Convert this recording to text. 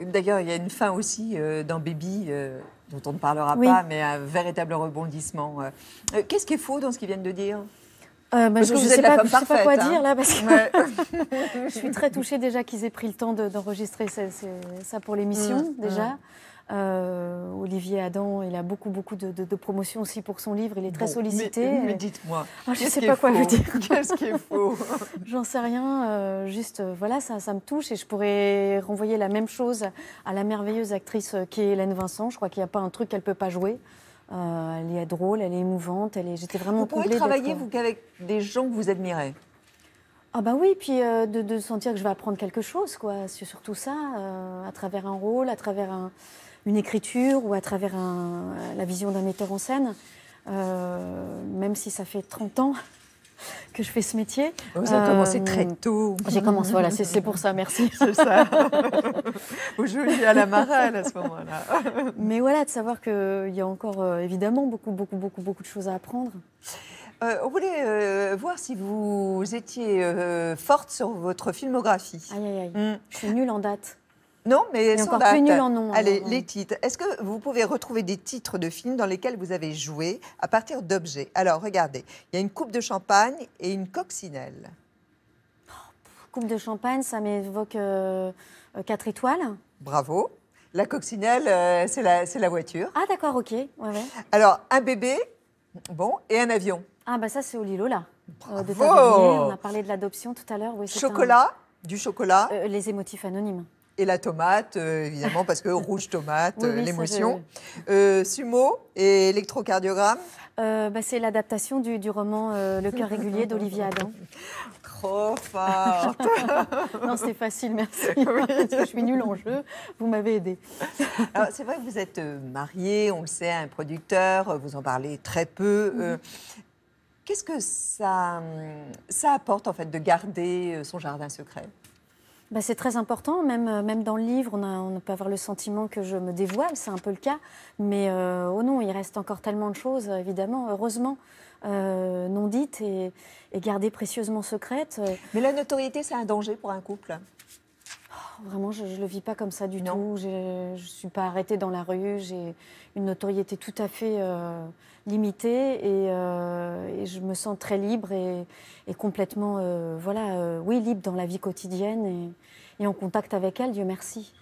D'ailleurs, il y a une fin aussi euh, dans Baby, euh, dont on ne parlera pas, mais un véritable rebondissement. Euh. Qu'est-ce qui est faux dans ce qu'ils viennent de dire bah, je ne sais, pas, quoi hein. dire là parce que je suis très touchée déjà qu'ils aient pris le temps d'enregistrer ça pour l'émission mmh, mmh. déjà. Euh, Olivier Adam, il a beaucoup, beaucoup de, de, promotions aussi pour son livre. Il est très sollicité. Mais, dites-moi. Ah, je ne sais pas quoi vous dire. Qu'est-ce qui est J'en sais rien. Euh, juste, euh, voilà, ça, ça me touche et je pourrais renvoyer la même chose à la merveilleuse actrice qui est Hélène Vincent. Je crois qu'il n'y a pas un truc qu'elle ne peut pas jouer. elle est drôle, elle est émouvante, elle est... j'étais vraiment Vous pouvez travailler, vous, qu'avec des gens que vous admirez ah bah oui, puis de, sentir que je vais apprendre quelque chose, quoi. C'est surtout ça, à travers un rôle, à travers un, une écriture ou à travers un, la vision d'un metteur en scène, euh, même si ça fait 30 ans que je fais ce métier. Vous oh, avez commencé très euh, tôt. J'ai commencé, voilà, c'est pour ça, merci. C'est ça. Aujourd'hui, à la marale, à ce moment-là. Mais voilà, de savoir qu'il y a encore euh, évidemment beaucoup, beaucoup, beaucoup, beaucoup de choses à apprendre. on voulait voir si vous étiez forte sur votre filmographie. Aïe, aïe, aïe. Hmm. Je suis nulle en date. Non, mais elles encore plus nul en nom. Allez, hein. les titres. Est-ce que vous pouvez retrouver des titres de films dans lesquels vous avez joué à partir d'objets Alors, regardez, il y a une coupe de champagne et une coccinelle. Oh, coupe de champagne, ça m'évoque euh, euh, quatre 4 étoiles. Bravo. La coccinelle, euh, c'est la, la, voiture. Ah, d'accord, ok. Alors, un bébé, bon, et un avion. Ah, bah ça, c'est au Lilo, là. on a parlé de l'adoption tout à l'heure. Oui, chocolat, du chocolat. les émotifs anonymes et la tomate, euh, évidemment, parce que rouge tomate, euh, l'émotion. Euh, sumo et électrocardiogramme bah, C'est l'adaptation du, roman Le cœur régulier d'Olivier Adam. Trop fort Non, c'est facile, merci. je suis nulle en jeu, vous m'avez aidé. c'est vrai que vous êtes mariée, on le sait, à un producteur, vous en parlez très peu. Mhm. Qu'est-ce que ça, hum, ça apporte en fait de garder son jardin secret bah, c'est très important, même, euh, même dans le livre, on, ne on, peut avoir le sentiment que je me dévoile, c'est un peu le cas, mais euh, oh non, il reste encore tellement de choses, évidemment, heureusement. Euh, non dites et, et gardées précieusement secrètes. Mais la notoriété, c'est un danger pour un couple Vraiment, je ne le vis pas comme ça du tout. Je ne suis pas arrêtée dans la rue. J'ai une notoriété tout à fait euh, limitée euh, et, je me sens très libre et, complètement, euh, voilà, oui, libre dans la vie quotidienne et en contact avec elle, Dieu merci.